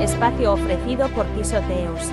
Espacio ofrecido por Pisoteus.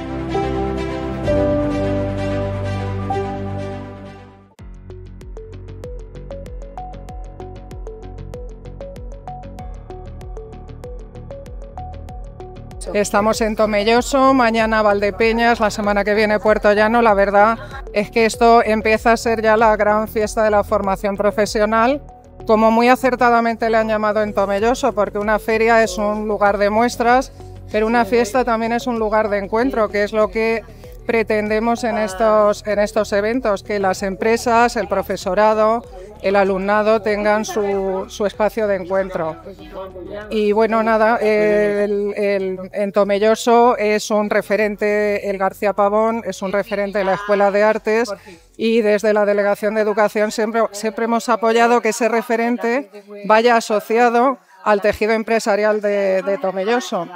Estamos en Tomelloso, mañana Valdepeñas, la semana que viene Puerto Llano. La verdad es que esto empieza a ser ya la gran fiesta de la formación profesional, como muy acertadamente le han llamado en Tomelloso, porque una feria es un lugar de muestras, pero una fiesta también es un lugar de encuentro, que es lo que pretendemos en estos, en estos eventos, que las empresas, el profesorado, el alumnado tengan su, espacio de encuentro. Y bueno, nada, el, el, en Tomelloso es un referente, el García Pavón es un referente de la Escuela de Artes y desde la Delegación de Educación siempre, siempre hemos apoyado que ese referente vaya asociado al tejido empresarial de, de Tomelloso.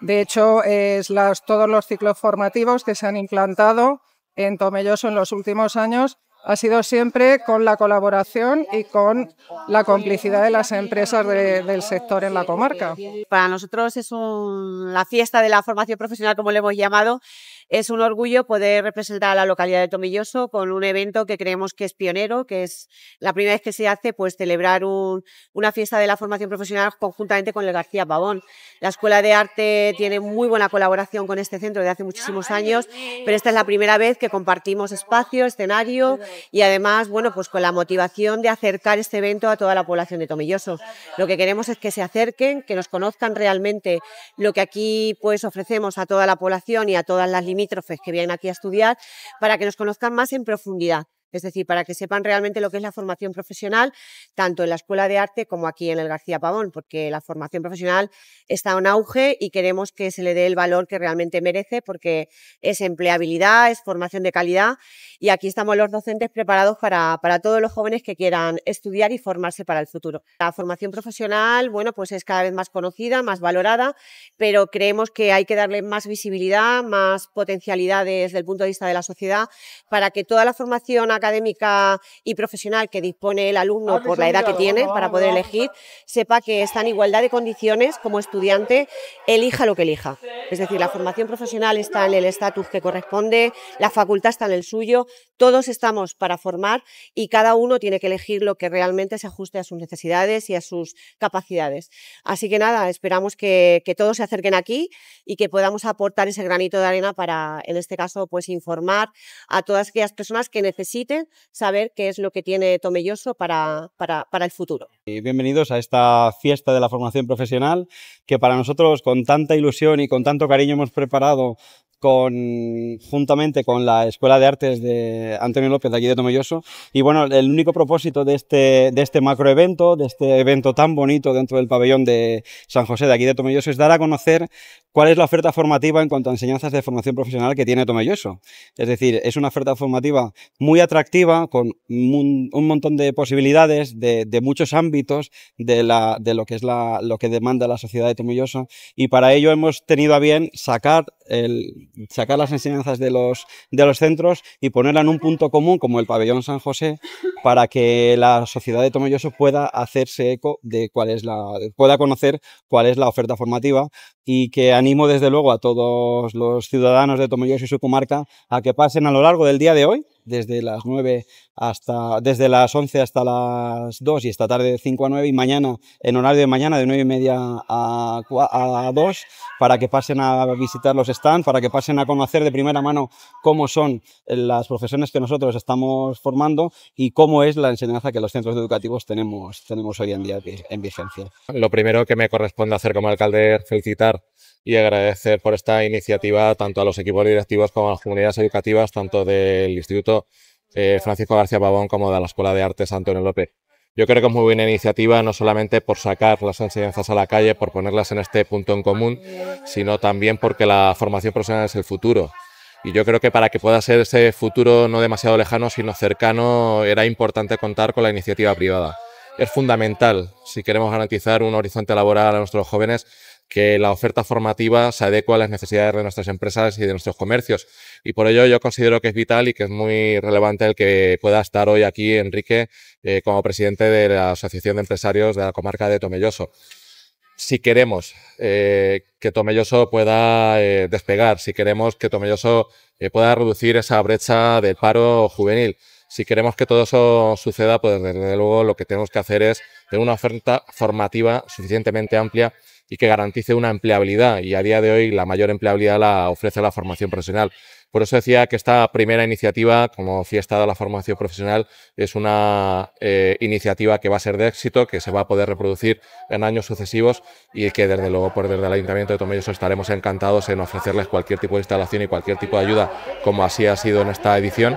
De hecho, es las, todos los ciclos formativos que se han implantado en Tomelloso en los últimos años ha sido siempre con la colaboración y con la complicidad de las empresas del sector en la comarca. Para nosotros es la fiesta de la formación profesional, como le hemos llamado, es un orgullo poder representar a la localidad de Tomilloso con un evento que creemos que es pionero, que es la primera vez que se hace, pues celebrar una fiesta de la formación profesional conjuntamente con el García Pavón. La Escuela de Arte tiene muy buena colaboración con este centro de hace muchísimos años, pero esta es la primera vez que compartimos espacio, escenario y además, bueno, pues con la motivación de acercar este evento a toda la población de Tomilloso. Lo que queremos es que se acerquen, que nos conozcan realmente lo que aquí pues ofrecemos a toda la población y a todas las que vienen aquí a estudiar para que nos conozcan más en profundidad. Es decir, para que sepan realmente lo que es la formación profesional, tanto en la Escuela de Arte como aquí en el García Pavón, porque la formación profesional está en auge y queremos que se le dé el valor que realmente merece, porque es empleabilidad, es formación de calidad y aquí estamos los docentes preparados para, para todos los jóvenes que quieran estudiar y formarse para el futuro. La formación profesional, bueno, pues es cada vez más conocida, más valorada, pero creemos que hay que darle más visibilidad, más potencialidades desde el punto de vista de la sociedad, para que toda la formación académica y profesional que dispone el alumno ah, por la edad que tiene ah, para poder elegir, sepa que está en igualdad de condiciones como estudiante, elija lo que elija. Es decir, la formación profesional está en el estatus que corresponde, la facultad está en el suyo, todos estamos para formar y cada uno tiene que elegir lo que realmente se ajuste a sus necesidades y a sus capacidades. Así que nada, esperamos que, que todos se acerquen aquí y que podamos aportar ese granito de arena para, en este caso, pues informar a todas aquellas personas que necesiten saber qué es lo que tiene Tomelloso para, para, para el futuro. Y bienvenidos a esta fiesta de la formación profesional que para nosotros con tanta ilusión y con tanto cariño hemos preparado con, juntamente con la Escuela de Artes de Antonio López, de aquí de Tomelloso. Y bueno, el único propósito de este, de este macroevento, de este evento tan bonito dentro del pabellón de San José, de aquí de Tomelloso, es dar a conocer cuál es la oferta formativa en cuanto a enseñanzas de formación profesional que tiene Tomelloso. Es decir, es una oferta formativa muy atractiva, con un, montón de posibilidades de, muchos ámbitos de, lo que es la, lo que demanda la sociedad de Tomelloso. Y para ello hemos tenido a bien sacar el sacar las enseñanzas de los, de los centros y ponerla en un punto común como el pabellón San José para que la sociedad de Tomelloso pueda hacerse eco de cuál es la, pueda conocer cuál es la oferta formativa y que animo desde luego a todos los ciudadanos de Tomelloso y su comarca a que pasen a lo largo del día de hoy desde las 9 hasta, desde las 11 hasta las 2 y esta tarde de 5 a 9 y mañana, en horario de mañana de 9 y media a, a 2, para que pasen a visitar los stands, para que pasen a conocer de primera mano cómo son las profesiones que nosotros estamos formando y cómo es la enseñanza que los centros educativos tenemos, tenemos hoy en día en vigencia. Lo primero que me corresponde hacer como alcalde es felicitar y agradecer por esta iniciativa tanto a los equipos directivos como a las comunidades educativas, tanto del Instituto eh, Francisco García Pavón como de la Escuela de Artes Antonio López. Yo creo que es muy buena iniciativa, no solamente por sacar las enseñanzas a la calle, por ponerlas en este punto en común, sino también porque la formación profesional es el futuro. Y yo creo que para que pueda ser ese futuro no demasiado lejano, sino cercano, era importante contar con la iniciativa privada. Es fundamental si queremos garantizar un horizonte laboral a nuestros jóvenes que la oferta formativa se adecue a las necesidades de nuestras empresas y de nuestros comercios. Y por ello yo considero que es vital y que es muy relevante el que pueda estar hoy aquí Enrique eh, como presidente de la Asociación de Empresarios de la Comarca de Tomelloso. Si queremos eh, que Tomelloso pueda eh, despegar, si queremos que Tomelloso pueda reducir esa brecha del paro juvenil, si queremos que todo eso suceda, pues desde luego lo que tenemos que hacer es tener una oferta formativa suficientemente amplia y que garantice una empleabilidad. Y a día de hoy la mayor empleabilidad la ofrece la formación profesional. Por eso decía que esta primera iniciativa, como Fiesta de la Formación Profesional, es una eh, iniciativa que va a ser de éxito, que se va a poder reproducir en años sucesivos y que desde luego por desde el Ayuntamiento de Tomelloso estaremos encantados en ofrecerles cualquier tipo de instalación y cualquier tipo de ayuda, como así ha sido en esta edición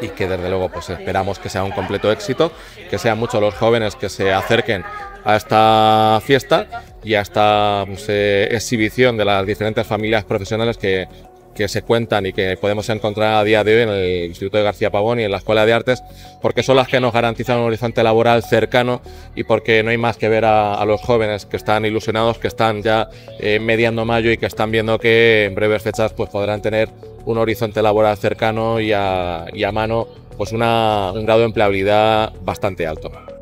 y que desde luego pues esperamos que sea un completo éxito, que sean muchos los jóvenes que se acerquen a esta fiesta y a esta pues, eh, exhibición de las diferentes familias profesionales que que se cuentan y que podemos encontrar a día de hoy en el Instituto de García Pavón y en la Escuela de Artes, porque son las que nos garantizan un horizonte laboral cercano y porque no hay más que ver a, los jóvenes que están ilusionados, que están ya eh, mediando mayo y que están viendo que en breves fechas pues, podrán tener un horizonte laboral cercano y a, mano pues un grado de empleabilidad bastante alto.